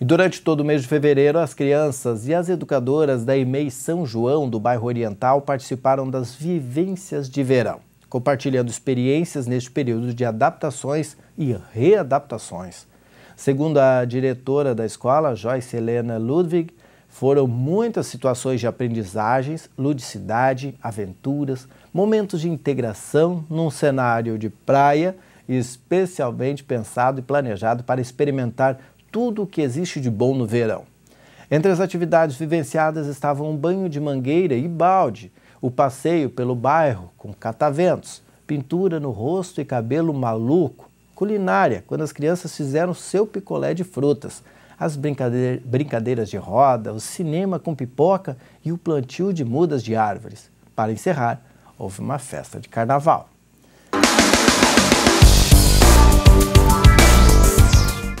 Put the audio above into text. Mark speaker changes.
Speaker 1: E durante todo o mês de fevereiro, as crianças e as educadoras da EMEI São João, do bairro Oriental, participaram das vivências de verão, compartilhando experiências neste período de adaptações e readaptações. Segundo a diretora da escola, Joyce Helena Ludwig, foram muitas situações de aprendizagens, ludicidade, aventuras, momentos de integração num cenário de praia especialmente pensado e planejado para experimentar tudo o que existe de bom no verão. Entre as atividades vivenciadas estavam um banho de mangueira e balde, o passeio pelo bairro com cataventos, pintura no rosto e cabelo maluco, culinária, quando as crianças fizeram seu picolé de frutas, as brincadeiras de roda, o cinema com pipoca e o plantio de mudas de árvores. Para encerrar, houve uma festa de carnaval.